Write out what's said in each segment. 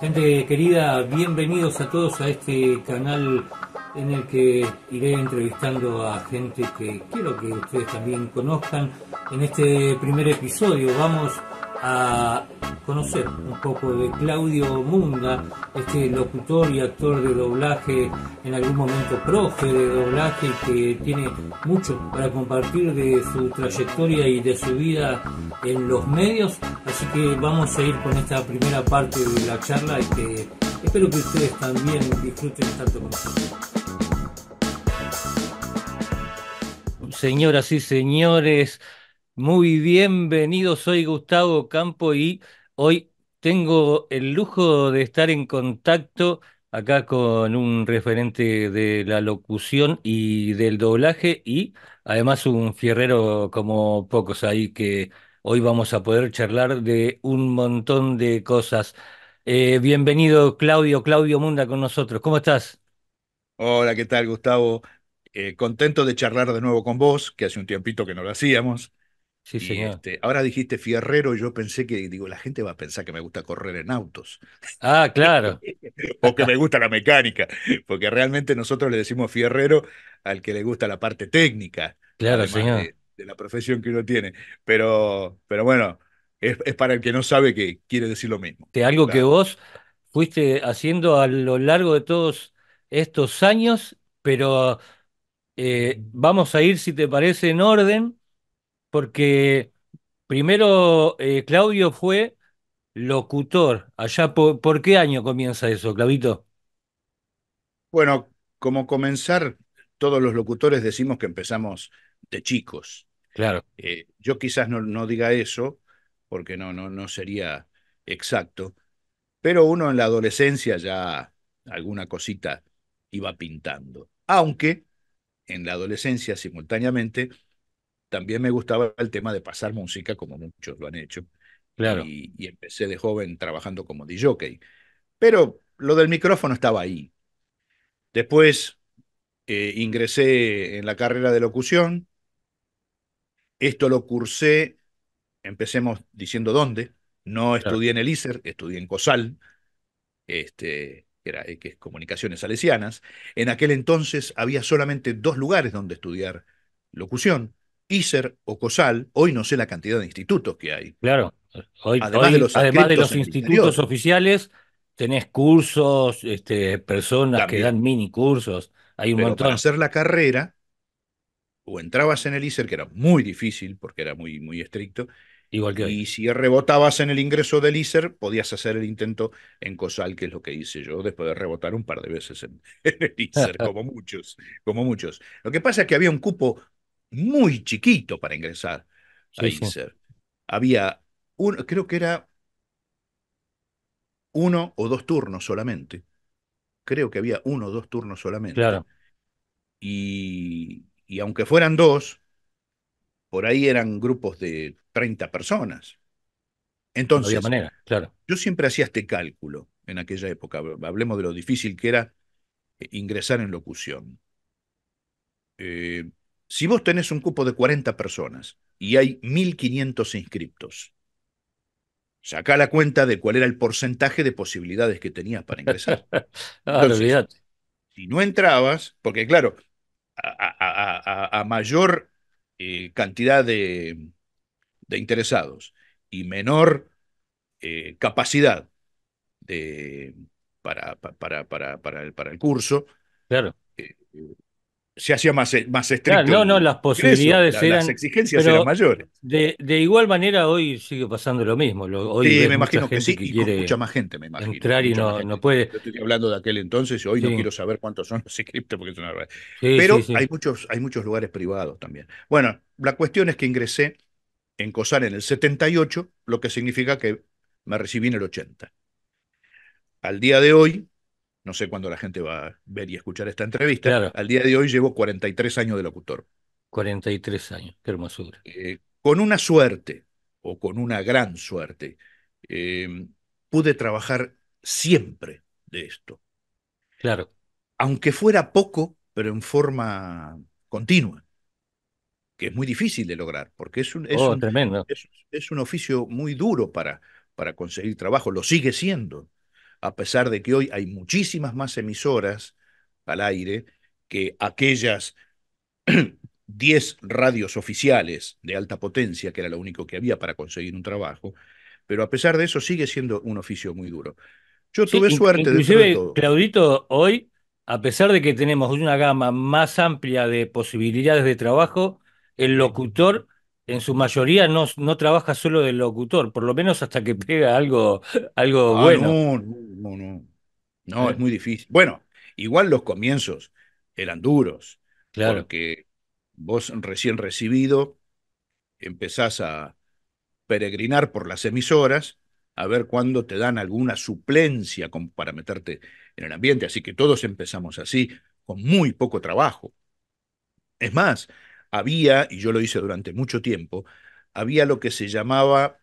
Gente querida, bienvenidos a todos a este canal en el que iré entrevistando a gente que quiero que ustedes también conozcan. En este primer episodio vamos a conocer un poco de Claudio Munda, este locutor y actor de doblaje, en algún momento profe de doblaje, que tiene mucho para compartir de su trayectoria y de su vida en los medios. Así que vamos a ir con esta primera parte de la charla y que espero que ustedes también disfruten tanto como nosotros. Señoras y señores, muy bienvenido, soy Gustavo Campo y hoy tengo el lujo de estar en contacto acá con un referente de la locución y del doblaje y además un fierrero como pocos ahí que hoy vamos a poder charlar de un montón de cosas. Eh, bienvenido Claudio, Claudio Munda con nosotros, ¿cómo estás? Hola, ¿qué tal Gustavo? Eh, contento de charlar de nuevo con vos, que hace un tiempito que no lo hacíamos. Sí, señor. Este, ahora dijiste fierrero, yo pensé que, digo, la gente va a pensar que me gusta correr en autos. Ah, claro. o que me gusta la mecánica, porque realmente nosotros le decimos fierrero al que le gusta la parte técnica. Claro, señor. De, la profesión que uno tiene. Pero, pero bueno, es, para el que no sabe que quiere decir lo mismo. De algo que vos fuiste haciendo a lo largo de todos estos años, pero eh, vamos a ir, si te parece, en orden porque primero eh, Claudio fue locutor. Allá por, qué año comienza eso, Claudito? Bueno, como comenzar, todos los locutores decimos que empezamos de chicos. Claro. Eh, yo quizás no, diga eso, porque no, no, no sería exacto, pero uno en la adolescencia ya alguna cosita iba pintando. Aunque en la adolescencia simultáneamente también me gustaba el tema de pasar música, como muchos lo han hecho. Claro. Y, empecé de joven trabajando como DJ. Pero lo del micrófono estaba ahí. Después eh, ingresé en la carrera de locución. Esto lo cursé, empecemos diciendo dónde. No estudié en el ISER, estudié en COSAL, este, que, era, que es Comunicaciones Salesianas. En aquel entonces había solamente dos lugares donde estudiar locución. ISER o COSAL, hoy no sé la cantidad de institutos que hay. Claro, hoy, además de los, institutos oficiales, tenés cursos, este, personas que dan mini cursos, hay un hacer la carrera, o entrabas en el ISER, que era muy difícil porque era muy, muy estricto, Igual que y si rebotabas en el ingreso del ISER, podías hacer el intento en COSAL, que es lo que hice yo, después de rebotar un par de veces en, en el ISER, como muchos, como muchos. Lo que pasa es que había un cupo muy chiquito para ingresar a Había uno, creo que era uno o dos turnos solamente. Creo que había uno o dos turnos solamente. Claro. Y, y aunque fueran dos, por ahí eran grupos de 30 personas. Entonces, manera, claro. yo siempre hacía este cálculo en aquella época. Hablemos de lo difícil que era eh, ingresar en locución. Eh, si vos tenés un cupo de 40 personas y hay 1.500 inscriptos, saca la cuenta de cuál era el porcentaje de posibilidades que tenías para ingresar. Ah, si no entrabas, porque claro, a, mayor eh, cantidad de, interesados y menor eh, capacidad de, para, el, curso, claro. Eh, se hacía más, e, más estricto. no, no, las posibilidades eran. Las exigencias eran mayores. De, igual manera, hoy sigue pasando lo mismo. me imagino que sí, y con mucha más gente, me imagino. Entrar y no, puede. Yo estoy hablando de aquel entonces, y hoy no quiero saber cuántos son los inscriptos, porque es una verdad. Pero Hay, muchos, hay muchos lugares privados también. Bueno, la cuestión es que ingresé en COSAR en el 78, lo que significa que me recibí en el 80. Al día de hoy, no sé cuándo la gente va a ver y escuchar esta entrevista. Al día de hoy llevo 43 años de locutor. 43 años, qué hermosura. Eh, con una suerte, o con una gran suerte, em, pude trabajar siempre de esto. Claro. Aunque fuera poco, pero en forma continua, que es muy difícil de lograr, porque es un, oh, oficio muy duro para, para conseguir trabajo, lo sigue siendo a pesar de que hoy hay muchísimas más emisoras al aire que aquellas 10 radios oficiales de alta potencia, que era lo único que había para conseguir un trabajo, pero a pesar de eso sigue siendo un oficio muy duro. Yo tuve suerte de de todo. Claudito, hoy, a pesar de que tenemos una gama más amplia de posibilidades de trabajo, el locutor en su mayoría no, trabaja solo de locutor, por lo menos hasta que pega algo, algo ah, bueno. No, no, no. No, eh. es muy difícil. Bueno, igual los comienzos eran duros. Claro. Porque vos recién recibido empezás a peregrinar por las emisoras a ver cuándo te dan alguna suplencia para meterte en el ambiente. Así que todos empezamos así, con muy poco trabajo. Es más, había, y yo lo hice durante mucho tiempo, había lo que se llamaba,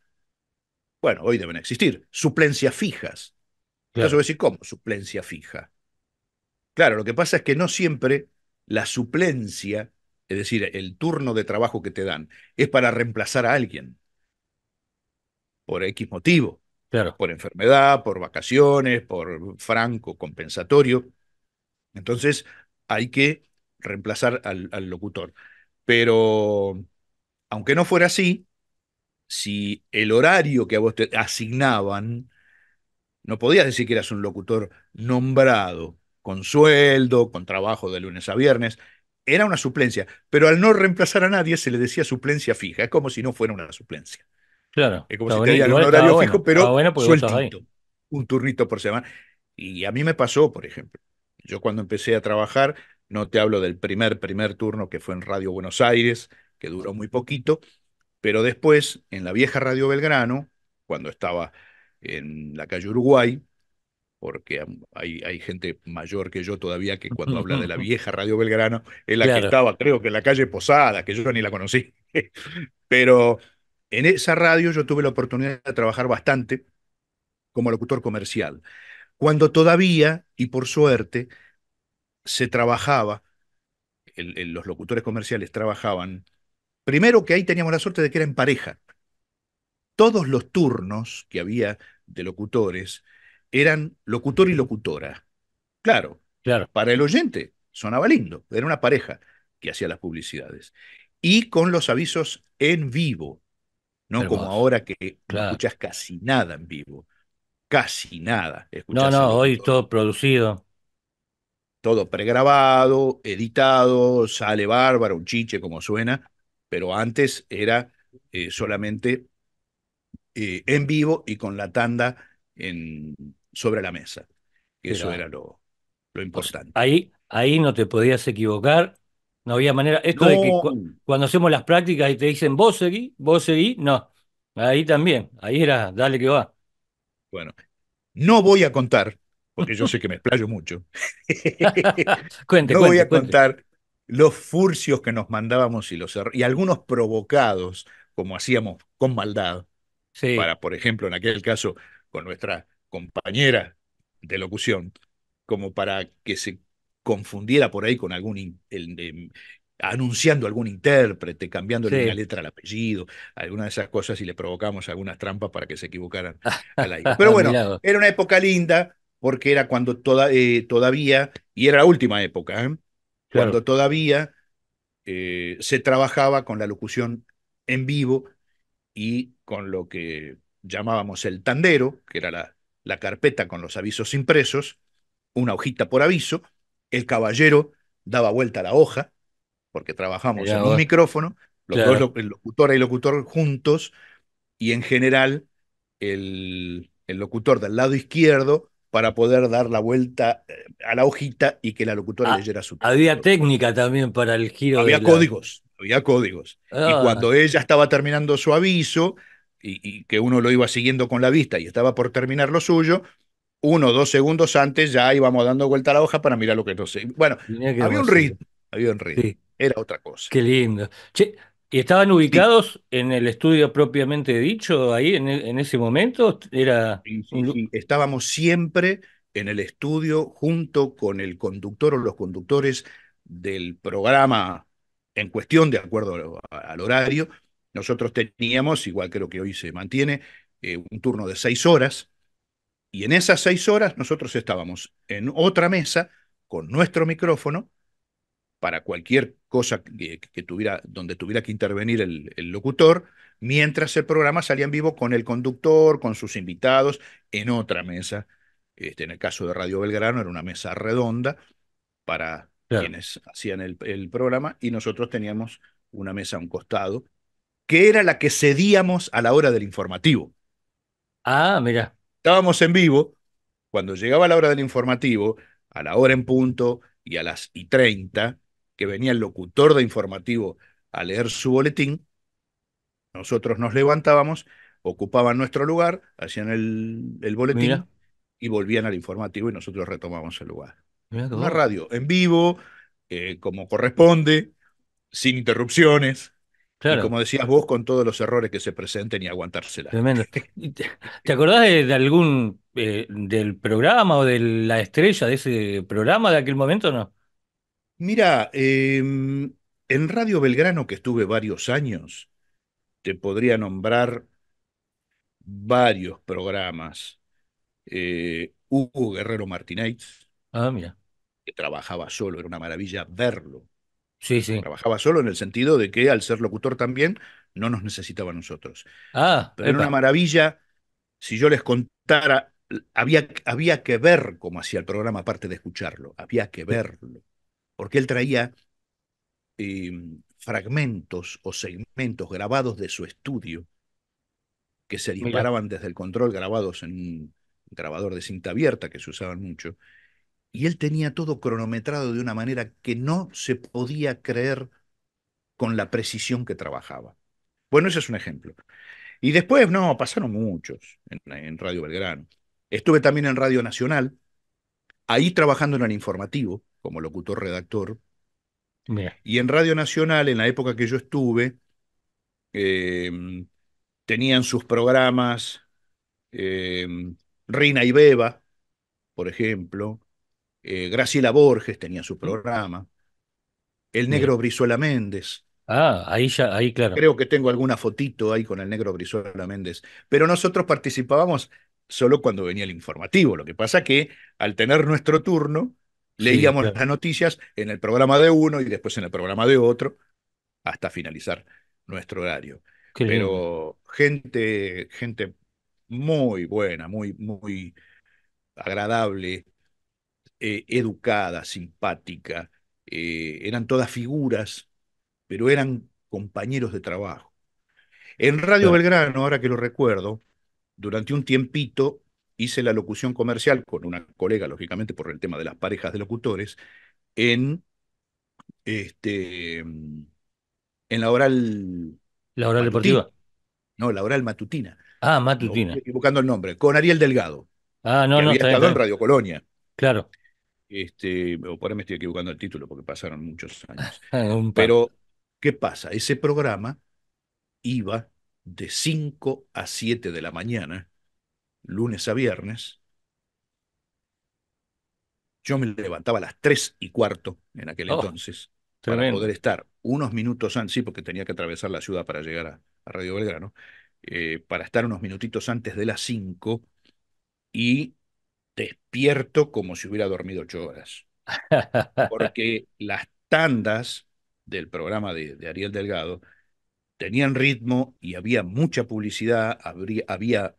bueno, hoy deben existir, suplencias fijas. Claro. decir, ¿cómo? Suplencia fija. Claro, lo que pasa es que no siempre la suplencia, es decir, el turno de trabajo que te dan, es para reemplazar a alguien. Por X motivo. Por enfermedad, por vacaciones, por franco compensatorio. Entonces, hay que reemplazar al locutor. Pero aunque no fuera así, si el horario que a vos te asignaban, no podías decir que eras un locutor nombrado, con sueldo, con trabajo de lunes a viernes, era una suplencia, pero al no reemplazar a nadie se le decía suplencia fija, es como si no fuera una suplencia. Claro. Es como si tenías un horario fijo, pero sueltito, un turnito por semana. Y a mí me pasó, por ejemplo, yo cuando empecé a trabajar no te hablo del primer, primer turno que fue en Radio Buenos Aires, que duró muy poquito, pero después, en la vieja Radio Belgrano, cuando estaba en la calle Uruguay, porque hay, hay gente mayor que yo todavía que cuando habla de la vieja Radio Belgrano, es la que estaba, creo que en la calle Posada, que yo ni la conocí. Pero en esa radio yo tuve la oportunidad de trabajar bastante como locutor comercial, cuando todavía, y por suerte, se trabajaba, los locutores comerciales trabajaban, primero que ahí teníamos la suerte de que era en pareja. Todos los turnos que había de locutores eran locutor y locutora. Claro, claro. para el oyente sonaba lindo, era una pareja que hacía las publicidades. Y con los avisos en vivo, no como ahora que escuchas casi nada en vivo. Casi nada. no, no, hoy todo producido todo pregrabado, editado, sale bárbaro, un chiche como suena, pero antes era eh, solamente eh, en vivo y con la tanda en, sobre la mesa. Eso era lo, importante. ahí, ahí no te podías equivocar, no había manera. Esto de que cuando hacemos las prácticas y te dicen vos seguí, vos seguí, no. Ahí también, ahí era, dale que va. Bueno, no voy a contar porque yo sé que me explayo mucho. no voy a contar los furcios que nos mandábamos y, algunos provocados, como hacíamos con maldad, para, por ejemplo, en aquel caso, con nuestra compañera de locución, como para que se confundiera por ahí con algún anunciando algún intérprete, cambiándole la letra al apellido, alguna de esas cosas y le provocamos algunas trampas para que se equivocaran Pero bueno, era una época linda, porque era cuando eh, todavía, y era la última época, ¿eh? cuando todavía eh, se trabajaba con la locución en vivo y con lo que llamábamos el tandero, que era la, carpeta con los avisos impresos, una hojita por aviso, el caballero daba vuelta a la hoja, porque trabajamos en un micrófono, los el locutor y el locutor juntos, y en general el, el locutor del lado izquierdo para poder dar la vuelta eh, a la hojita y que la locutora ah, leyera su texto. Había técnica también para el giro. Había códigos, había códigos. Y ah. cuando ella estaba terminando su aviso y, que uno lo iba siguiendo con la vista y estaba por terminar lo suyo, uno o dos segundos antes ya íbamos dando vuelta a la hoja para mirar lo que no sé. Bueno, había un, ritmo, había un ritmo, Era otra cosa. Qué lindo. ¿Y estaban ubicados en el estudio propiamente dicho, ahí en, e, ese momento? Era... Estábamos siempre en el estudio junto con el conductor o los conductores del programa en cuestión, de acuerdo al horario. Nosotros teníamos, igual creo que hoy se mantiene, eh, un turno de seis horas. Y en esas seis horas nosotros estábamos en otra mesa con nuestro micrófono para cualquier cosa que, tuviera, donde tuviera que intervenir el, locutor, mientras el programa salía en vivo con el conductor, con sus invitados, en otra mesa. Este, en el caso de Radio Belgrano era una mesa redonda para quienes hacían el, programa y nosotros teníamos una mesa a un costado, que era la que cedíamos a la hora del informativo. Ah, mira. Estábamos en vivo, cuando llegaba la hora del informativo, a la hora en punto y a las y 30, que venía el locutor de informativo a leer su boletín, nosotros nos levantábamos, ocupaban nuestro lugar, hacían el, boletín y volvían al informativo y nosotros retomábamos el lugar. Una radio en vivo, eh, como corresponde, sin interrupciones. Y como decías vos, con todos los errores que se presenten y aguantársela. Tremendo. ¿Te acordás de, algún eh, del programa o de la estrella de ese programa de aquel momento no? Mira, em, en Radio Belgrano, que estuve varios años, te podría nombrar varios programas. Eh, Hugo Guerrero Martínez. Ah, que trabajaba solo, era una maravilla verlo. Sí, sí. Trabajaba solo en el sentido de que al ser locutor también no nos necesitaba a nosotros. Ah, pero era una maravilla. Si yo les contara, había, había que ver cómo hacía el programa, aparte de escucharlo, había que verlo porque él traía em, fragmentos o segmentos grabados de su estudio que se disparaban desde el control grabados en un grabador de cinta abierta que se usaban mucho, y él tenía todo cronometrado de una manera que no se podía creer con la precisión que trabajaba. Bueno, ese es un ejemplo. Y después, no, pasaron muchos en, en Radio Belgrano. Estuve también en Radio Nacional, ahí trabajando en el informativo, como locutor redactor. Y en Radio Nacional, en la época que yo estuve, em, tenían sus programas em, Rina y Beba, por ejemplo, eh, Graciela Borges tenía su mm. programa, El Negro Brizuela Méndez. Ah, ahí ya, ahí claro. Creo que tengo alguna fotito ahí con el negro Brizuela Méndez. Pero nosotros participábamos solo cuando venía el informativo. Lo que pasa que al tener nuestro turno, Leíamos las noticias en el programa de uno y después en el programa de otro, hasta finalizar nuestro horario. Pero gente, gente muy buena, muy, muy agradable, eh, educada, simpática. Eh, eran todas figuras, pero eran compañeros de trabajo. En Radio Belgrano, ahora que lo recuerdo, durante un tiempito hice la locución comercial con una colega, lógicamente, por el tema de las parejas de locutores, en, este, en la oral... La oral deportiva. No, la oral matutina. Ah, matutina. estoy el nombre, con Ariel Delgado. Ah, no, que no. Había estado en Radio Colonia. Claro. Este, por ahí me estoy equivocando el título porque pasaron muchos años. Pero, ¿qué pasa? Ese programa iba de 5 a 7 de la mañana lunes a viernes, yo me levantaba a las 3 y cuarto en aquel oh, entonces para poder estar unos minutos antes, sí, porque tenía que atravesar la ciudad para llegar a, Radio Belgrano, eh, para estar unos minutitos antes de las 5 y despierto como si hubiera dormido 8 horas. Porque las tandas del programa de, Ariel Delgado tenían ritmo y había mucha publicidad, había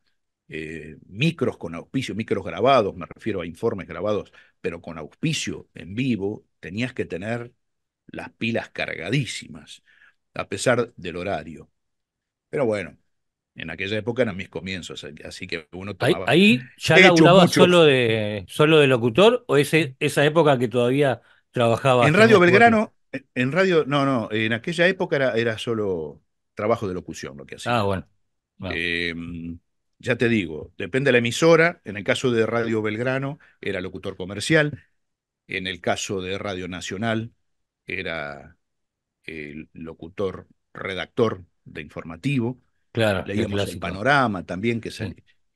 eh, micros con auspicio, micros grabados, me refiero a informes grabados, pero con auspicio en vivo, tenías que tener las pilas cargadísimas, a pesar del horario. Pero bueno, en aquella época eran mis comienzos, así que uno tomaba... ¿Ahí, ya laburabas solo de, solo de locutor o ese, esa época que todavía trabajaba? En Radio Belgrano, en, radio, no, no, en aquella época era, solo trabajo de locución lo que hacía. Ah, bueno. Em, ya te digo, depende de la emisora. En el caso de Radio Belgrano era locutor comercial. En el caso de Radio Nacional era el locutor redactor de informativo. Claro, Leíamos el panorama también que,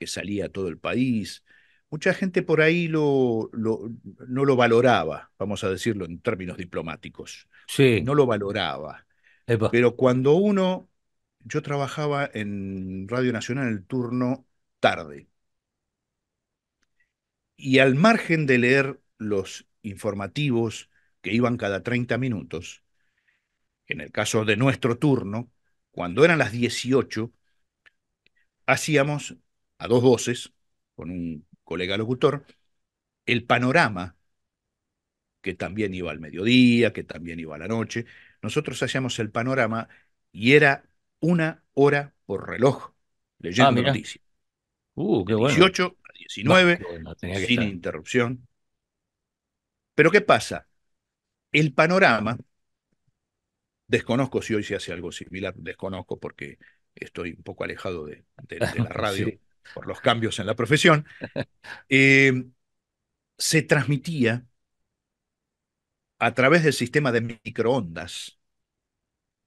salía a todo el país. Mucha gente por ahí lo, no lo valoraba, vamos a decirlo en términos diplomáticos. Sí. No lo valoraba. Pero cuando uno yo trabajaba en Radio Nacional el turno tarde. Y al margen de leer los informativos que iban cada 30 minutos, en el caso de nuestro turno, cuando eran las 18, hacíamos a dos voces, con un colega locutor, el panorama, que también iba al mediodía, que también iba a la noche. Nosotros hacíamos el panorama y era una hora por reloj leyendo ah, noticias. 18 uh, a 19, sin interrupción. Pero ¿qué pasa? El panorama, desconozco si hoy se hace algo similar, desconozco porque estoy un poco alejado de, la radio por los cambios en la profesión, eh, se transmitía a través del sistema de microondas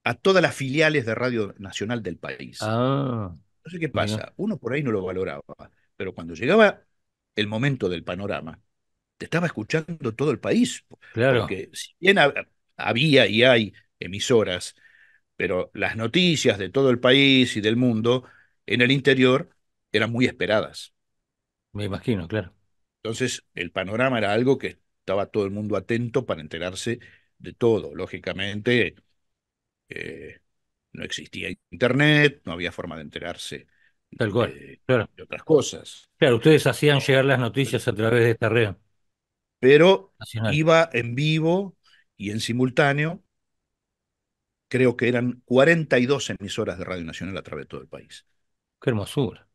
a todas las filiales de Radio Nacional del país. Ah, no sé ¿qué pasa? Uno por ahí no lo valoraba, pero cuando llegaba el momento del panorama, te estaba escuchando todo el país. Claro. Porque si bien había y hay emisoras, pero las noticias de todo el país y del mundo en el interior eran muy esperadas. Me imagino, claro. Entonces, el panorama era algo que estaba todo el mundo atento para enterarse de todo. Lógicamente, no existía internet, no había forma de enterarse Tal cual, eh, de otras cosas. Claro, ustedes hacían llegar las noticias a través de esta red. Pero iba en vivo y en simultáneo, creo que eran 42 emisoras de Radio Nacional a través de todo el país. Qué hermosura.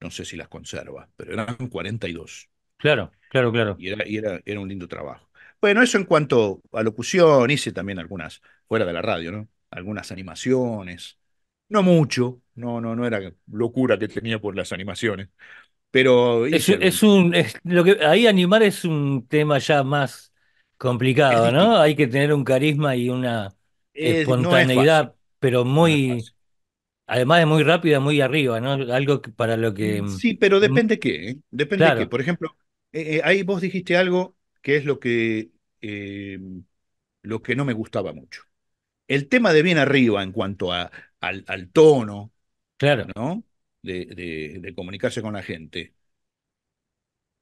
No sé si las conserva, pero eran 42. Claro, claro, claro. Y era, era un lindo trabajo. Bueno, eso en cuanto a locución, hice también algunas fuera de la radio, ¿no? algunas animaciones. No mucho, no, no, no era locura que tenía por las animaciones. Pero es, un lo que ahí animar es un tema ya más complicado, ¿no? Hay que tener un carisma y una espontaneidad, pero muy además es muy rápida, muy arriba, ¿no? Algo para lo que mm, Sí, pero mm, depende qué, ¿eh? depende qué. Por ejemplo, eh, eh, ahí vos dijiste algo que es lo que lo que no me gustaba mucho el tema de bien arriba en cuanto a, al, tono, claro. ¿no? De, comunicarse con la gente,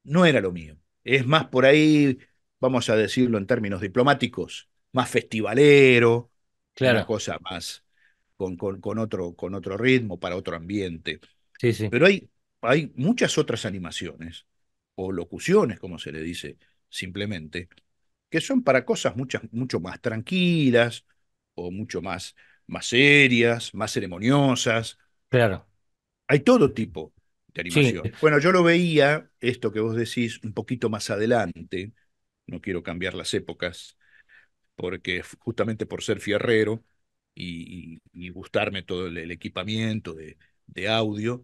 no era lo mío. Es más por ahí, vamos a decirlo en términos diplomáticos, más festivalero, una cosa más con, con, otro, con otro ritmo, para otro ambiente. Sí, sí. Pero hay, hay muchas otras animaciones, o locuciones, como se le dice simplemente, que son para cosas muchas, mucho más tranquilas, mucho más, más serias, más ceremoniosas. Claro. Hay todo tipo de animación. Bueno, yo lo veía, esto que vos decís, un poquito más adelante, no quiero cambiar las épocas, porque justamente por ser fierrero y, gustarme todo el, equipamiento de, audio,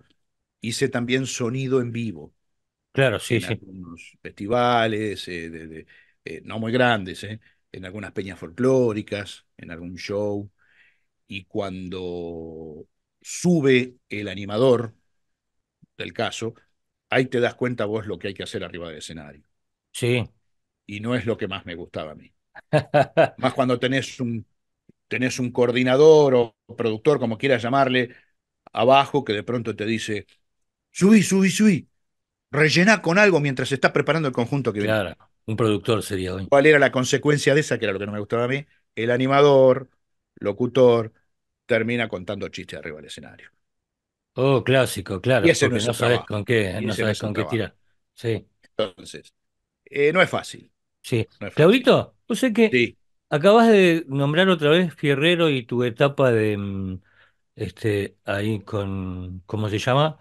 hice también sonido en vivo. Claro, sí, en sí. festivales, eh, eh, no muy grandes, eh, en algunas peñas folclóricas, en algún show, y cuando sube el animador del caso, ahí te das cuenta vos lo que hay que hacer arriba del escenario. Sí. Y no es lo que más me gustaba a mí. más cuando tenés un, tenés un coordinador o productor, como quieras llamarle, abajo que de pronto te dice, subí, subí, subí, rellená con algo mientras estás está preparando el conjunto que viene. Un productor sería ¿Cuál era la consecuencia de esa? Que era lo que no me gustaba a mí. El animador, locutor, termina contando chistes arriba del escenario. Oh, clásico, claro. Y ese no, es sabes con qué, no sabes con qué tirar. Sí. Entonces, eh, no es fácil. Sí. No Claudito, sé que acabas de nombrar otra vez Fierrero y tu etapa de mm, este ahí con, ¿cómo se llama?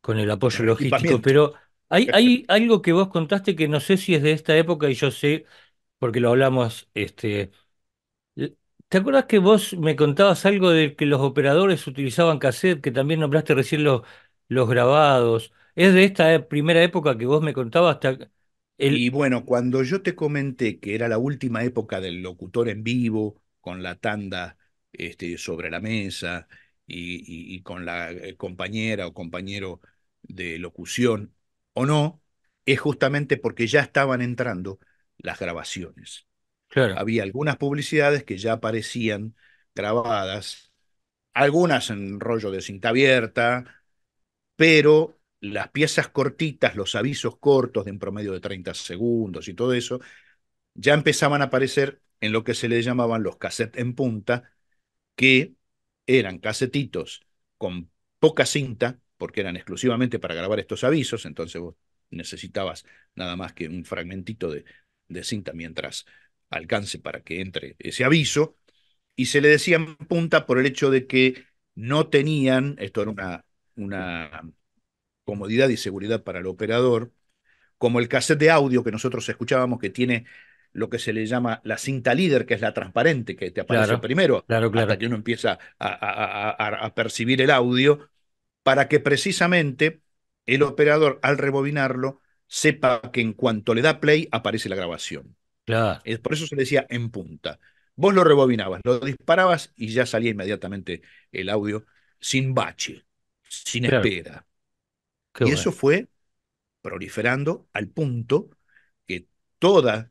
Con el apoyo logístico, pero este, hay, algo que vos contaste que no sé si es de esta época y yo sé, porque lo hablamos, este, ¿Te acuerdas que vos me contabas algo de que los operadores utilizaban cassette, que también nombraste recién los, grabados? ¿Es de esta e, primera época que vos me contabas? el... Y bueno, cuando yo te comenté que era la última época del locutor en vivo, con la tanda este, sobre la mesa y con la eh, compañera o compañero de locución o no, es justamente porque ya estaban entrando las grabaciones. Había algunas publicidades que ya aparecían grabadas, algunas en rollo de cinta abierta, pero las piezas cortitas, los avisos cortos de un promedio de 30 segundos y todo eso, ya empezaban a aparecer en lo que se le llamaban los cassettes en punta, que eran casetitos con poca cinta, porque eran exclusivamente para grabar estos avisos, entonces vos necesitabas nada más que un fragmentito de, cinta mientras alcance para que entre ese aviso, y se le decían punta por el hecho de que no tenían, esto era una, comodidad y seguridad para el operador, como el cassette de audio que nosotros escuchábamos que tiene lo que se le llama la cinta líder, que es la transparente, que te aparece primero, claro, claro. hasta que uno empieza a, percibir el audio, para que precisamente el operador al rebobinarlo sepa que en cuanto le da play aparece la grabación. Claro. por eso se le decía en punta. Vos lo rebobinabas, lo disparabas y ya salía inmediatamente el audio sin bache, sin espera. y eso fue proliferando al punto que toda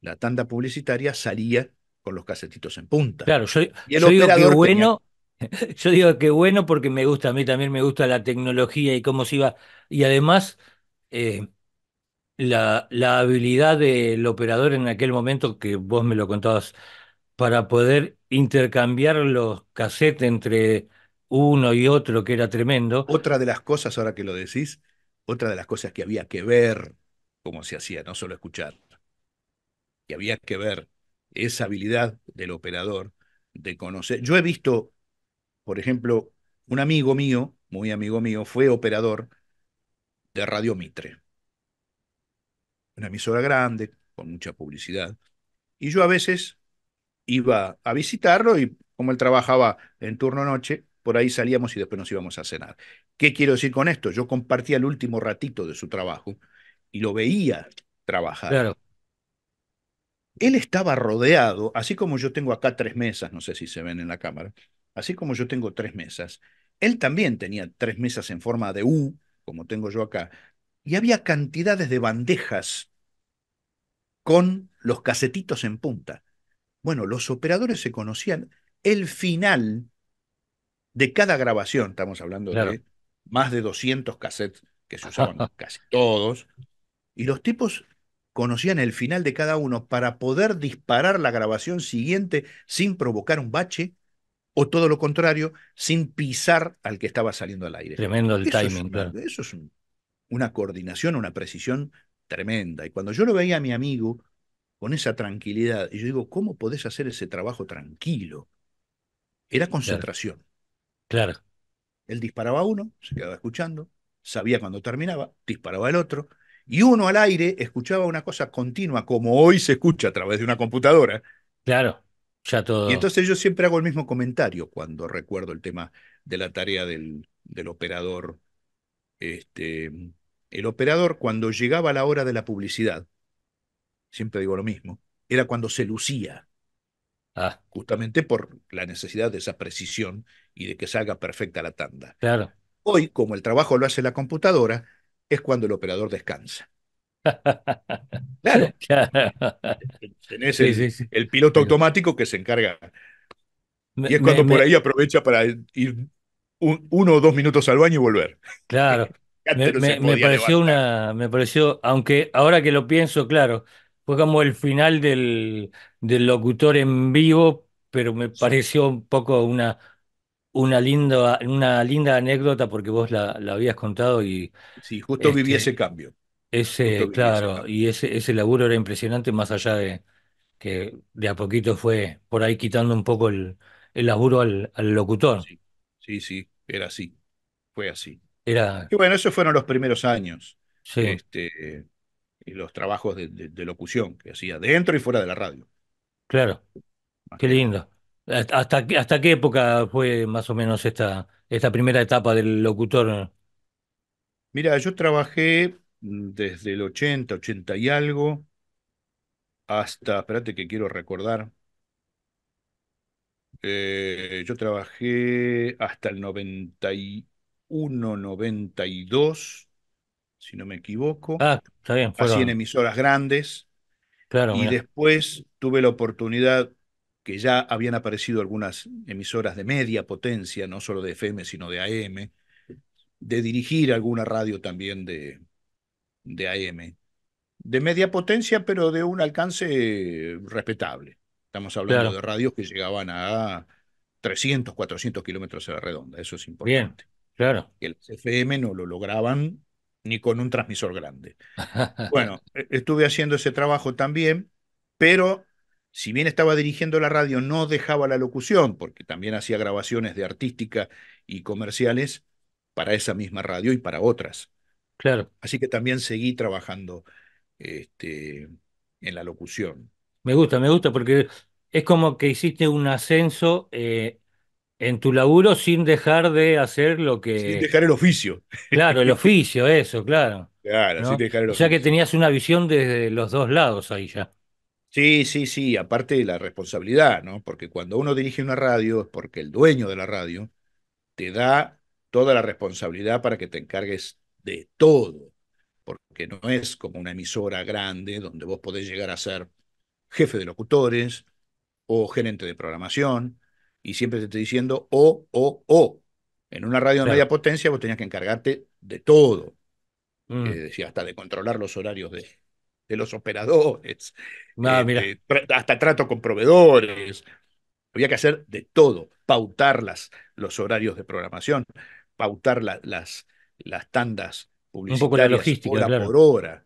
la tanda publicitaria salía con los casetitos en punta. Claro, yo digo bueno, Yo digo que bueno porque me gusta, a mí también me gusta la tecnología y cómo se iba. Y además, eh, la, la, habilidad del operador en aquel momento, que vos me lo contabas, para poder intercambiar los cassettes entre uno y otro, que era tremendo. Otra de las cosas, ahora que lo decís, otra de las cosas que había que ver cómo se hacía, no solo escuchar, que había que ver esa habilidad del operador de conocer. Yo he visto por ejemplo, un amigo mío, muy amigo mío, fue operador de Radio Mitre, una emisora grande, con mucha publicidad. Y yo a veces iba a visitarlo y como él trabajaba en turno noche, por ahí salíamos y después nos íbamos a cenar. ¿Qué quiero decir con esto? Yo compartía el último ratito de su trabajo y lo veía trabajar. Claro. Él estaba rodeado, así como yo tengo acá tres mesas, no sé si se ven en la cámara, Así como yo tengo tres mesas, él también tenía tres mesas en forma de U, como tengo yo acá, y había cantidades de bandejas con los casetitos en punta. Bueno, los operadores se conocían el final de cada grabación, estamos hablando de más de 200 cassettes que se usaban casi todos, y los tipos conocían el final de cada uno para poder disparar la grabación siguiente sin provocar un bache o todo lo contrario, sin pisar al que estaba saliendo al aire. Tremendo el timing, claro. Eso es una coordinación, una precisión tremenda. Y cuando yo lo veía a mi amigo con esa tranquilidad, y yo digo, ¿cómo podés hacer ese trabajo tranquilo? Era concentración. Claro. Él disparaba a uno, se quedaba escuchando, sabía cuando terminaba, disparaba el otro, y uno al aire escuchaba una cosa continua, como hoy se escucha a través de una computadora. Claro y entonces yo siempre hago el mismo comentario cuando recuerdo el tema de la tarea del, operador. Este, el operador, cuando llegaba la hora de la publicidad, siempre digo lo mismo, era cuando se lucía. Ah. Justamente por la necesidad de esa precisión y de que salga perfecta la tanda. Claro. Hoy, como el trabajo lo hace la computadora, es cuando el operador descansa. Claro. el, piloto automático que se encarga. y es cuando por ahí aprovecha para ir uno o dos minutos al baño y volver. Claro. me, pareció una. Me pareció, aunque ahora que lo pienso, claro, fue como el final del, del locutor en vivo, pero me pareció un poco una, una linda, una linda anécdota porque vos la, habías contado y. Sí, justo viví este ese cambio. Ese, claro, y ese, ese laburo era impresionante, más allá de que de a poquito fue por ahí quitando un poco el, laburo al, locutor. Sí, sí, era así, fue así. Era... Y bueno, esos fueron los primeros años. Sí. Este, los trabajos de, locución que hacía dentro y fuera de la radio. Claro, qué lindo. ¿Hasta, ¿Hasta qué época fue más o menos esta, esta primera etapa del locutor? Mira, yo trabajé Mm, desde el 80, 80 y algo, hasta, espérate que quiero recordar, eh, yo trabajé hasta el 91, 92, si no me equivoco, ah, está bien, fueron... así en emisoras grandes. Claro, y después tuve la oportunidad que ya habían aparecido algunas emisoras de media potencia, no solo de FM, sino de AM, de dirigir alguna radio también de, de AM, de media potencia, pero de un alcance respetable. Estamos hablando de radios que llegaban a 300, 400 kilómetros a la redonda, eso es importante. claro. el FM no lo lograban ni con un transmisor grande. bueno, e-, estuve haciendo ese trabajo también, pero si bien estaba dirigiendo la radio, no dejaba la locución, porque también hacía grabaciones de artística y comerciales para esa misma radio y para otras. Claro. Así que también seguí trabajando este, en la locución. Me gusta, me gusta, porque es como que hiciste un ascenso eh, en tu laburo sin dejar de hacer lo que. Sin dejar el oficio. Claro, el oficio, eso, claro. Claro, sin dejar el oficio. O sea que tenías una visión desde los dos lados ahí ya. Sí, sí, sí, aparte de la responsabilidad, ¿no? Porque cuando uno dirige una radio es porque el dueño de la radio te da toda la responsabilidad para que te encargues de todo, porque no es como una emisora grande donde vos podés llegar a ser jefe de locutores o gerente de programación y siempre te estoy diciendo o, o, o. En una radio de media potencia, vos tenías que encargarte de todo. Mm. decía, hasta de controlar los horarios de, los operadores, eh, hasta trato con proveedores. Había que hacer de todo, pautar las, los horarios de programación, pautar las, las tandas publicitarias Un poco la logística, por hora.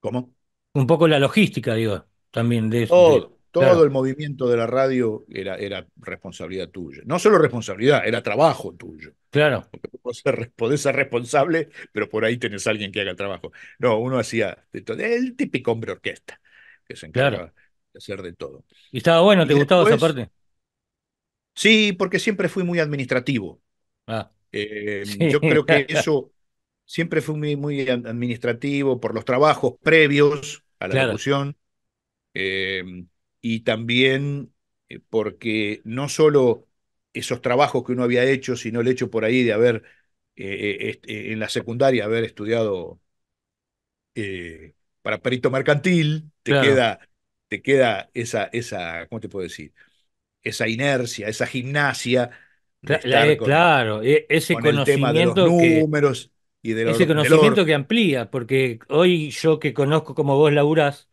¿Cómo? Un poco la logística, digo, también de eso. Todo, el movimiento de la radio era, era responsabilidad tuya. No solo responsabilidad, era trabajo tuyo. Claro. Porque podés ser, responsable, pero por ahí tenés a alguien que haga el trabajo. No, uno hacía el típico hombre orquesta, que se encargaba de hacer de todo. ¿Y estaba bueno? ¿Te gustaba esa parte? Sí, porque siempre fui muy administrativo. Ah. Eh, yo creo que eso siempre fue muy, administrativo por los trabajos previos a la claro. Eh, y también eh, porque no solo esos trabajos que uno había hecho, sino el hecho por ahí de haber este, en la secundaria haber estudiado para perito mercantil, te queda te esa, esa, ¿cómo te puedo decir? Esa inercia, esa gimnasia eh, claro, e-, ese conocimiento. de los números y de Ese conocimiento que amplía, porque hoy yo que conozco como vos laburás,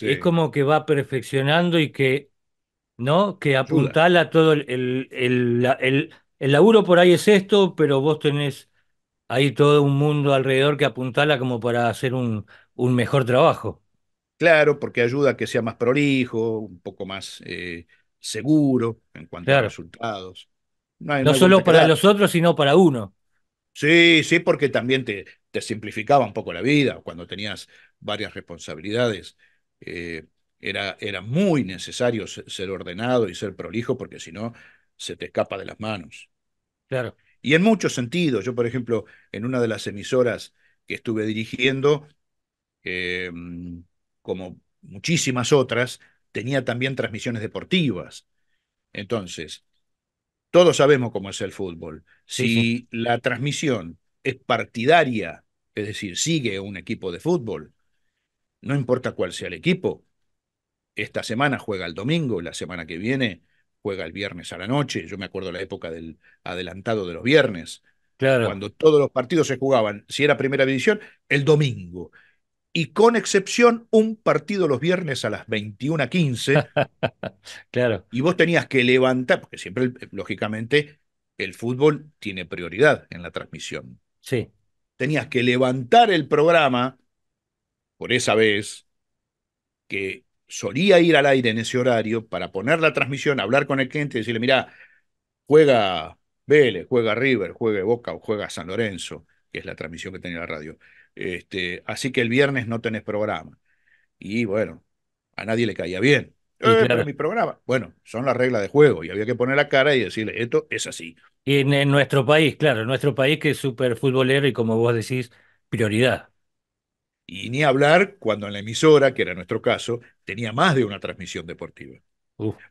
es como que va perfeccionando y que, ¿no? Que apuntala todo el, el, el, laburo por ahí es esto, pero vos tenés ahí todo un mundo alrededor que apuntala como para hacer un, mejor trabajo. Claro, porque ayuda a que sea más prolijo, un poco más eh, seguro en cuanto a resultados. No, solo para los otros, sino para uno. Sí, sí, porque también te, te simplificaba un poco la vida cuando tenías varias responsabilidades. Eh, era, era muy necesario ser ordenado y ser prolijo porque si no, se te escapa de las manos. Claro. Y en muchos sentidos, yo por ejemplo, en una de las emisoras que estuve dirigiendo, eh, como muchísimas otras, tenía también transmisiones deportivas. Entonces, todos sabemos cómo es el fútbol. Si la transmisión es partidaria, es decir, sigue un equipo de fútbol, no importa cuál sea el equipo, esta semana juega el domingo, la semana que viene juega el viernes a la noche, yo me acuerdo la época del adelantado de los viernes, cuando todos los partidos se jugaban, si era primera división, el domingo, y con excepción un partido los viernes a las 21:15. claro. Y vos tenías que levantar, porque siempre, eh, lógicamente, el fútbol tiene prioridad en la transmisión. Sí. Tenías que levantar el programa por esa vez, que solía ir al aire en ese horario para poner la transmisión, hablar con el cliente y decirle, mira, juega Vélez, juega River, juega Boca o juega San Lorenzo, que es la transmisión que tenía la radio este, así que el viernes no tenés programa. Y bueno, a nadie le caía bien. Eh, pero mi programa. Bueno, son las reglas de juego y había que poner la cara y decirle, esto es así. Y en, nuestro país, claro, en nuestro país que es súper futbolero y como vos decís, prioridad. Y ni hablar cuando en la emisora, que era nuestro caso, tenía más de una transmisión deportiva.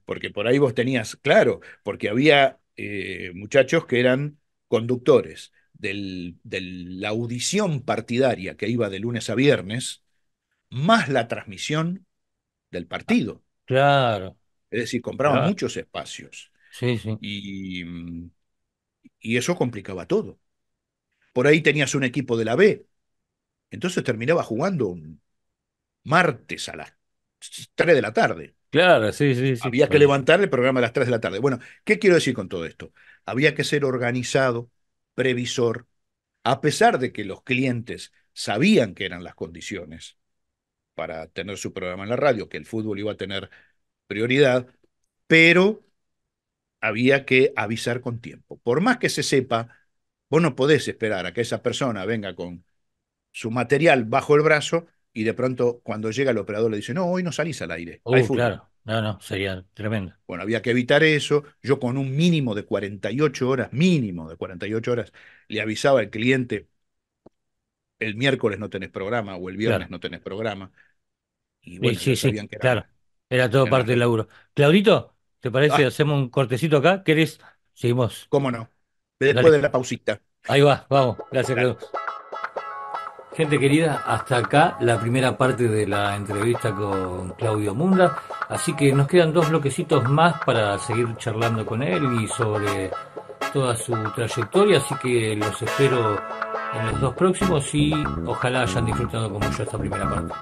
Porque por ahí vos tenías, claro, porque había eh, muchachos que eran conductores de la audición partidaria que iba de lunes a viernes, más la transmisión del partido. Claro. Es decir, compraba muchos espacios. Sí, sí. Y, mm, y eso complicaba todo. Por ahí tenías un equipo de la B. Entonces terminaba jugando un martes a las 3 de la tarde. Claro, sí, sí. Había que levantar el programa a las 3 de la tarde. Bueno, ¿qué quiero decir con todo esto? Había que ser organizado, previsor, a pesar de que los clientes sabían que eran las condiciones para tener su programa en la radio, que el fútbol iba a tener prioridad, pero había que avisar con tiempo. Por más que se sepa, vos no podés esperar a que esa persona venga con su material bajo el brazo y de pronto cuando llega el operador le dice, no, hoy no salís al aire. Uh, no, no, sería tremendo. Bueno, había que evitar eso. Yo con un mínimo de 48 horas, mínimo de 48 horas, le avisaba al cliente, el miércoles no tenés programa o el viernes no tenés programa. Y bueno, sí, sabían era, claro. Era todo parte del laburo. Claudito, ¿te parece? Ah. Hacemos un cortecito acá. ¿Querés? Seguimos. ¿Cómo no? Después de la pausita. Ahí va, vamos. Gracias, Claudio. Gente querida, hasta acá la primera parte de la entrevista con Claudio Munda. Así que nos quedan dos bloquecitos más para seguir charlando con él y sobre toda su trayectoria. Así que los espero en los dos próximos y ojalá hayan disfrutado como yo esta primera parte.